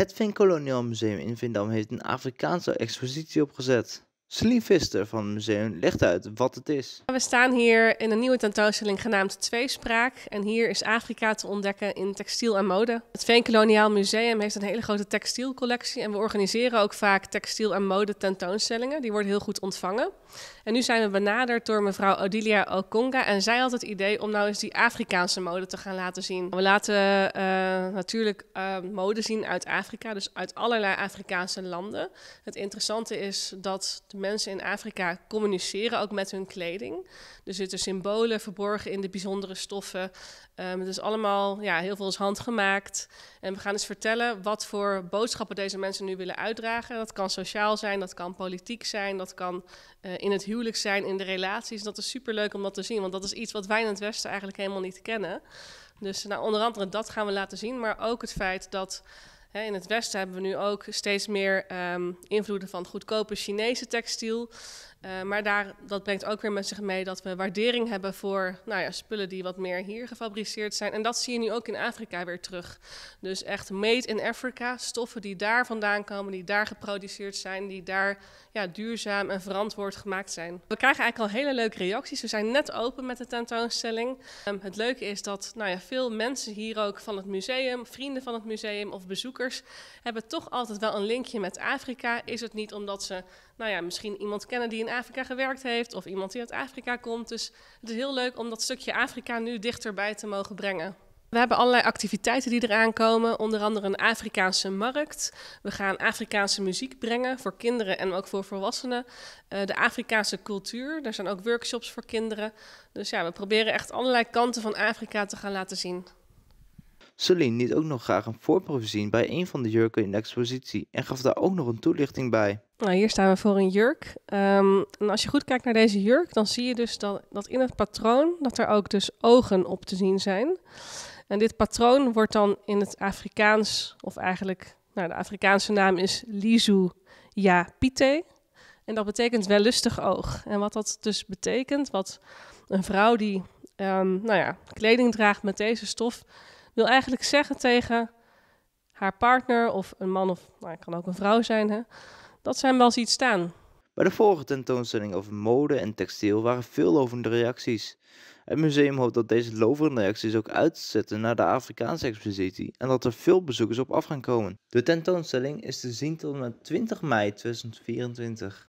Het Veenkoloniaal Museum in Vindam heeft een Afrikaanse expositie opgezet. Sliemvister van het museum legt uit wat het is. We staan hier in een nieuwe tentoonstelling genaamd Tweespraak. En hier is Afrika te ontdekken in textiel en mode. Het Veenkoloniaal Museum heeft een hele grote textielcollectie. En we organiseren ook vaak textiel en mode tentoonstellingen. Die worden heel goed ontvangen. En nu zijn we benaderd door mevrouw Odilia Okonga. En zij had het idee om nou eens die Afrikaanse mode te gaan laten zien. We laten eh, natuurlijk eh, mode zien uit Afrika, dus uit allerlei Afrikaanse landen. Het interessante is dat de mensen in Afrika communiceren ook met hun kleding. Er zitten symbolen verborgen in de bijzondere stoffen. Um, het is allemaal, ja, heel veel is handgemaakt. En we gaan eens vertellen wat voor boodschappen deze mensen nu willen uitdragen. Dat kan sociaal zijn, dat kan politiek zijn, dat kan eh, in het huwelijk zijn, in de relaties. Dat is superleuk om dat te zien, want dat is iets wat wij in het Westen eigenlijk helemaal niet kennen. Dus nou, onder andere dat gaan we laten zien, maar ook het feit dat in het Westen hebben we nu ook steeds meer ehm, invloeden van goedkope Chinese textiel. Eh, maar daar, dat brengt ook weer met zich mee dat we waardering hebben voor nou ja, spullen die wat meer hier gefabriceerd zijn. En dat zie je nu ook in Afrika weer terug. Dus echt made in Africa, stoffen die daar vandaan komen, die daar geproduceerd zijn, die daar ja, duurzaam en verantwoord gemaakt zijn. We krijgen eigenlijk al hele leuke reacties. We zijn net open met de tentoonstelling. Ehm, het leuke is dat nou ja, veel mensen hier ook van het museum, vrienden van het museum of bezoekers, hebben toch altijd wel een linkje met Afrika. Is het niet omdat ze nou ja, misschien iemand kennen die in Afrika gewerkt heeft of iemand die uit Afrika komt. Dus het is heel leuk om dat stukje Afrika nu dichterbij te mogen brengen. We hebben allerlei activiteiten die eraan komen, onder andere een Afrikaanse markt. We gaan Afrikaanse muziek brengen voor kinderen en ook voor volwassenen. Eh, de Afrikaanse cultuur, daar zijn ook workshops voor kinderen. Dus ja, we proberen echt allerlei kanten van Afrika te gaan laten zien. Sully liet ook nog graag een voorproef zien bij een van de jurken in de expositie en gaf daar ook nog een toelichting bij. Nou, hier staan we voor een jurk. Ehm, en als je goed kijkt naar deze jurk, dan zie je dus dat, dat in het patroon dat er ook dus ogen op te zien zijn. En dit patroon wordt dan in het Afrikaans, of eigenlijk, nou, de Afrikaanse naam is Lizu ya Pite. En dat betekent wellustig oog. En wat dat dus betekent, wat een vrouw die ehm, nou ja, kleding draagt met deze stof, wil eigenlijk zeggen tegen haar partner of een man of nou, kan ook een vrouw zijn, hè, dat zij hem wel ziet staan. Bij de vorige tentoonstelling over mode en textiel waren veel lovende reacties. Het museum hoopt dat deze lovende reacties ook uitzetten naar de Afrikaanse expositie en dat er veel bezoekers op af gaan komen. De tentoonstelling is te zien tot 20 mei 2024.